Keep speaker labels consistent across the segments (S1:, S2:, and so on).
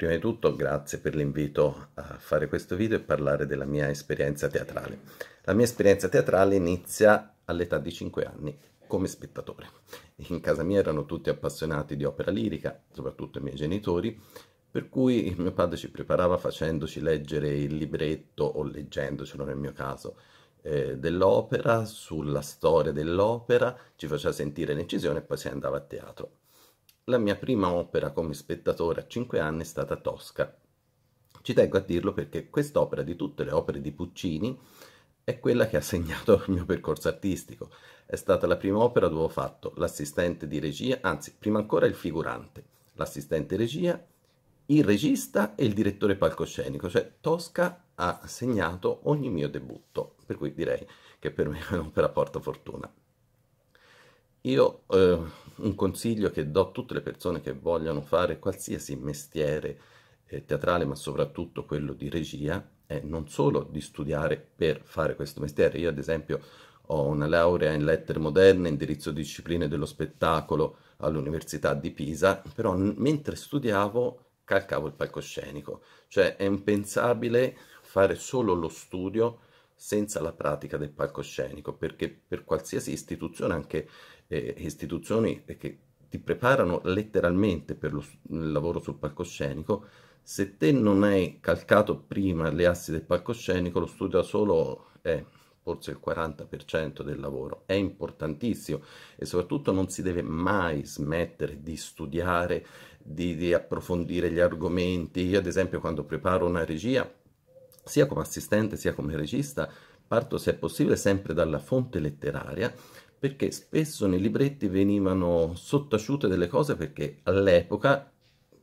S1: Prima di tutto grazie per l'invito a fare questo video e parlare della mia esperienza teatrale. La mia esperienza teatrale inizia all'età di 5 anni come spettatore. In casa mia erano tutti appassionati di opera lirica, soprattutto i miei genitori, per cui mio padre ci preparava facendoci leggere il libretto o leggendocelo nel mio caso eh, dell'opera, sulla storia dell'opera, ci faceva sentire l'incisione e poi si andava a teatro la mia prima opera come spettatore a 5 anni è stata Tosca. Ci tengo a dirlo perché quest'opera di tutte le opere di Puccini è quella che ha segnato il mio percorso artistico. È stata la prima opera dove ho fatto l'assistente di regia, anzi, prima ancora il figurante, l'assistente regia, il regista e il direttore palcoscenico, cioè Tosca ha segnato ogni mio debutto, per cui direi che per me è un'opera porta fortuna. Io eh, un consiglio che do a tutte le persone che vogliono fare qualsiasi mestiere eh, teatrale, ma soprattutto quello di regia, è non solo di studiare per fare questo mestiere. Io ad esempio ho una laurea in lettere moderne, indirizzo discipline dello spettacolo all'Università di Pisa, però mentre studiavo calcavo il palcoscenico. Cioè è impensabile fare solo lo studio senza la pratica del palcoscenico, perché per qualsiasi istituzione, anche eh, istituzioni che ti preparano letteralmente per lo, il lavoro sul palcoscenico, se te non hai calcato prima le assi del palcoscenico, lo studio da solo è forse il 40% del lavoro, è importantissimo e soprattutto non si deve mai smettere di studiare, di, di approfondire gli argomenti. Io ad esempio quando preparo una regia sia come assistente sia come regista, parto se è possibile sempre dalla fonte letteraria, perché spesso nei libretti venivano sottaciute delle cose perché all'epoca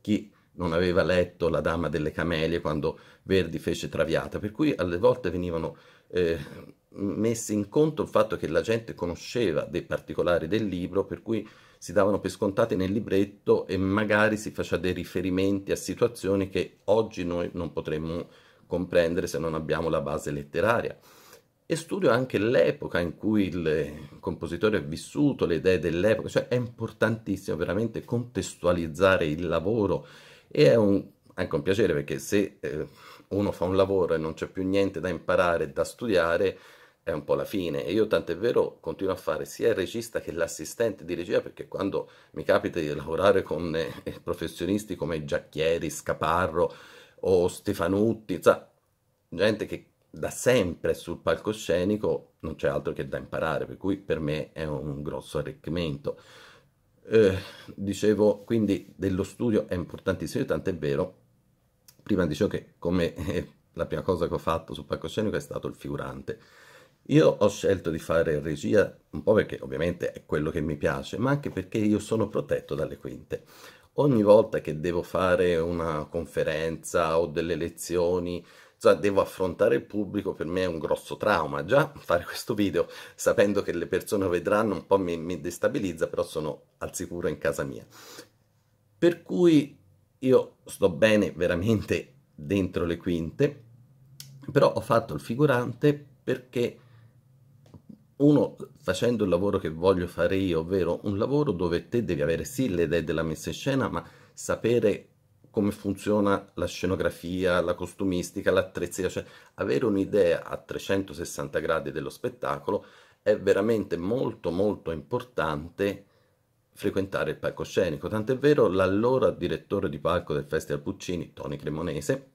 S1: chi non aveva letto La Dama delle Camelie quando Verdi fece Traviata, per cui alle volte venivano eh, messi in conto il fatto che la gente conosceva dei particolari del libro, per cui si davano per scontate nel libretto e magari si faceva dei riferimenti a situazioni che oggi noi non potremmo comprendere se non abbiamo la base letteraria. E studio anche l'epoca in cui il compositore è vissuto, le idee dell'epoca, cioè è importantissimo veramente contestualizzare il lavoro e è un, anche un piacere perché se eh, uno fa un lavoro e non c'è più niente da imparare, da studiare, è un po' la fine. E io tant'è vero continuo a fare sia il regista che l'assistente di regia perché quando mi capita di lavorare con eh, professionisti come Giacchieri, Scaparro, o Stefanutti, cioè, gente che da sempre sul palcoscenico non c'è altro che da imparare, per cui per me è un grosso arricchimento. Eh, dicevo quindi dello studio è importantissimo, tanto è vero, prima dicevo che come eh, la prima cosa che ho fatto sul palcoscenico è stato il figurante. Io ho scelto di fare regia un po' perché ovviamente è quello che mi piace, ma anche perché io sono protetto dalle quinte ogni volta che devo fare una conferenza o delle lezioni, cioè devo affrontare il pubblico, per me è un grosso trauma. Già fare questo video sapendo che le persone lo vedranno un po' mi, mi destabilizza, però sono al sicuro in casa mia. Per cui io sto bene veramente dentro le quinte, però ho fatto il figurante perché uno facendo il lavoro che voglio fare io, ovvero un lavoro dove te devi avere sì le idee della messa in scena, ma sapere come funziona la scenografia, la costumistica, l'attrezzatura, cioè avere un'idea a 360 gradi dello spettacolo è veramente molto molto importante frequentare il palcoscenico, tant'è vero l'allora direttore di palco del Festival Puccini, Tony Cremonese,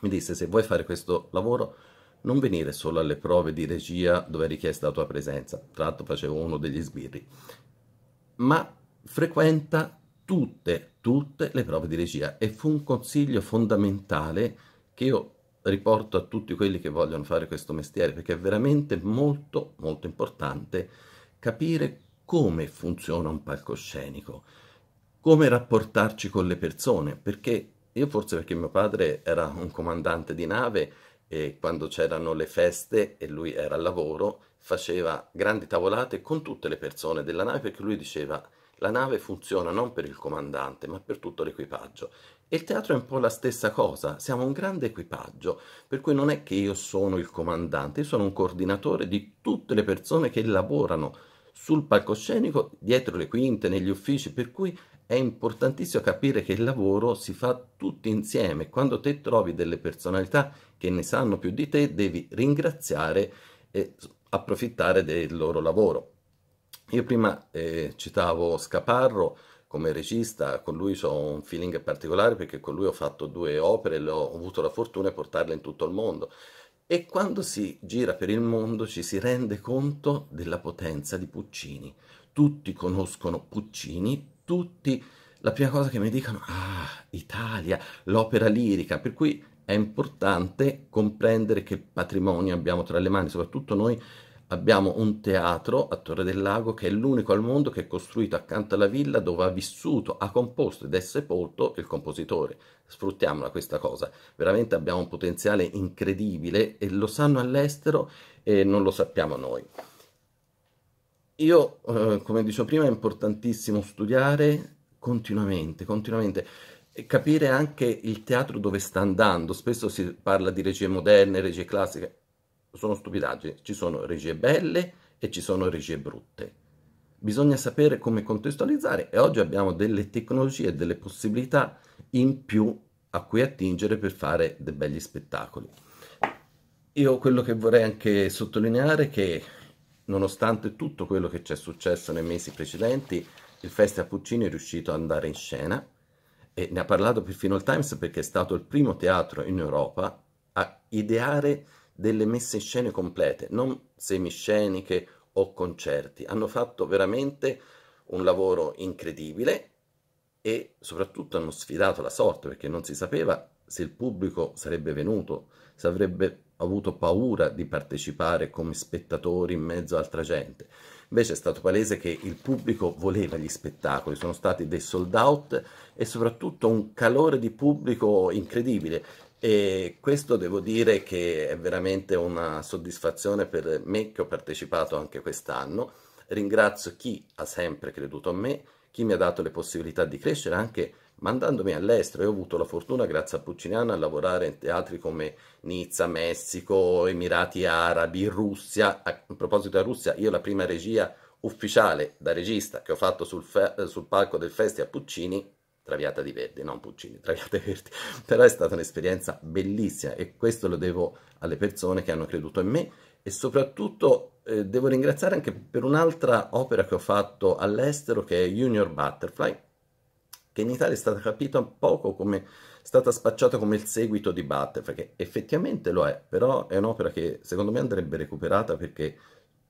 S1: mi disse se vuoi fare questo lavoro non venire solo alle prove di regia dove è richiesta la tua presenza, tra l'altro facevo uno degli sbirri, ma frequenta tutte, tutte le prove di regia e fu un consiglio fondamentale che io riporto a tutti quelli che vogliono fare questo mestiere perché è veramente molto, molto importante capire come funziona un palcoscenico, come rapportarci con le persone, perché io forse perché mio padre era un comandante di nave e quando c'erano le feste e lui era al lavoro, faceva grandi tavolate con tutte le persone della nave perché lui diceva la nave funziona non per il comandante ma per tutto l'equipaggio e il teatro è un po' la stessa cosa, siamo un grande equipaggio per cui non è che io sono il comandante, io sono un coordinatore di tutte le persone che lavorano sul palcoscenico, dietro le quinte, negli uffici, per cui è importantissimo capire che il lavoro si fa tutti insieme. Quando te trovi delle personalità che ne sanno più di te, devi ringraziare e approfittare del loro lavoro. Io prima eh, citavo Scaparro come regista, con lui ho un feeling particolare perché con lui ho fatto due opere e ho avuto la fortuna di portarle in tutto il mondo. E quando si gira per il mondo ci si rende conto della potenza di Puccini. Tutti conoscono Puccini tutti la prima cosa che mi dicono, ah, Italia, l'opera lirica, per cui è importante comprendere che patrimonio abbiamo tra le mani, soprattutto noi abbiamo un teatro a Torre del Lago che è l'unico al mondo che è costruito accanto alla villa dove ha vissuto, ha composto ed è sepolto il compositore. Sfruttiamola questa cosa, veramente abbiamo un potenziale incredibile e lo sanno all'estero e non lo sappiamo noi io, eh, come dicevo prima, è importantissimo studiare continuamente, continuamente e capire anche il teatro dove sta andando. Spesso si parla di regie moderne, regie classiche. Sono stupidaggini. Ci sono regie belle e ci sono regie brutte. Bisogna sapere come contestualizzare e oggi abbiamo delle tecnologie delle possibilità in più a cui attingere per fare dei belli spettacoli. Io quello che vorrei anche sottolineare è che Nonostante tutto quello che ci è successo nei mesi precedenti, il Festival Puccini è riuscito ad andare in scena e ne ha parlato perfino il Times perché è stato il primo teatro in Europa a ideare delle messe in scena complete, non semisceniche o concerti. Hanno fatto veramente un lavoro incredibile e soprattutto hanno sfidato la sorte perché non si sapeva se il pubblico sarebbe venuto, se avrebbe ho avuto paura di partecipare come spettatori in mezzo a altra gente. Invece è stato palese che il pubblico voleva gli spettacoli, sono stati dei sold out e soprattutto un calore di pubblico incredibile. E questo devo dire che è veramente una soddisfazione per me che ho partecipato anche quest'anno. Ringrazio chi ha sempre creduto a me chi mi ha dato le possibilità di crescere anche mandandomi all'estero e ho avuto la fortuna grazie a Pucciniano a lavorare in teatri come Nizza, Messico, Emirati Arabi, Russia. A proposito della Russia, io la prima regia ufficiale da regista che ho fatto sul, sul palco del festi a Puccini Traviata di Verdi, non Puccini, Traviata di Verdi, però è stata un'esperienza bellissima e questo lo devo alle persone che hanno creduto in me e soprattutto eh, devo ringraziare anche per un'altra opera che ho fatto all'estero che è Junior Butterfly, che in Italia è stata capita poco come è stata spacciata come il seguito di Butterfly, che effettivamente lo è, però è un'opera che secondo me andrebbe recuperata perché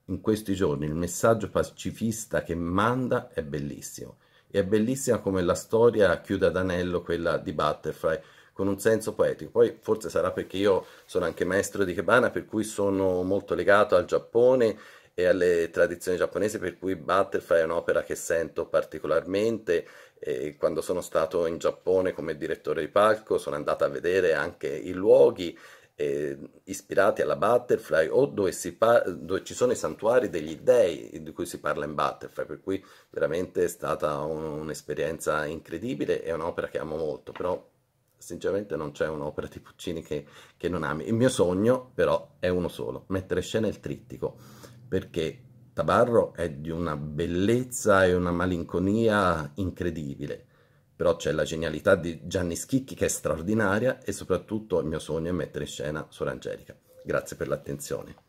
S1: in questi giorni il messaggio pacifista che manda è bellissimo. è bellissima come la storia chiude ad anello quella di Butterfly, con un senso poetico. Poi forse sarà perché io sono anche maestro di Kebana, per cui sono molto legato al Giappone e alle tradizioni giapponesi, per cui Butterfly è un'opera che sento particolarmente. E quando sono stato in Giappone come direttore di palco sono andato a vedere anche i luoghi eh, ispirati alla Butterfly o dove, pa- dove, ci sono i santuari degli dei di cui si parla in Butterfly, per cui veramente è stata un'esperienza incredibile, e un'opera che amo molto, però sinceramente non c'è un'opera di Puccini che, che, non ami. Il mio sogno però è uno solo, mettere in scena il trittico, perché Tabarro è di una bellezza e una malinconia incredibile, però c'è la genialità di Gianni Schicchi che è straordinaria e soprattutto il mio sogno è mettere in scena Sor Angelica. Grazie per l'attenzione.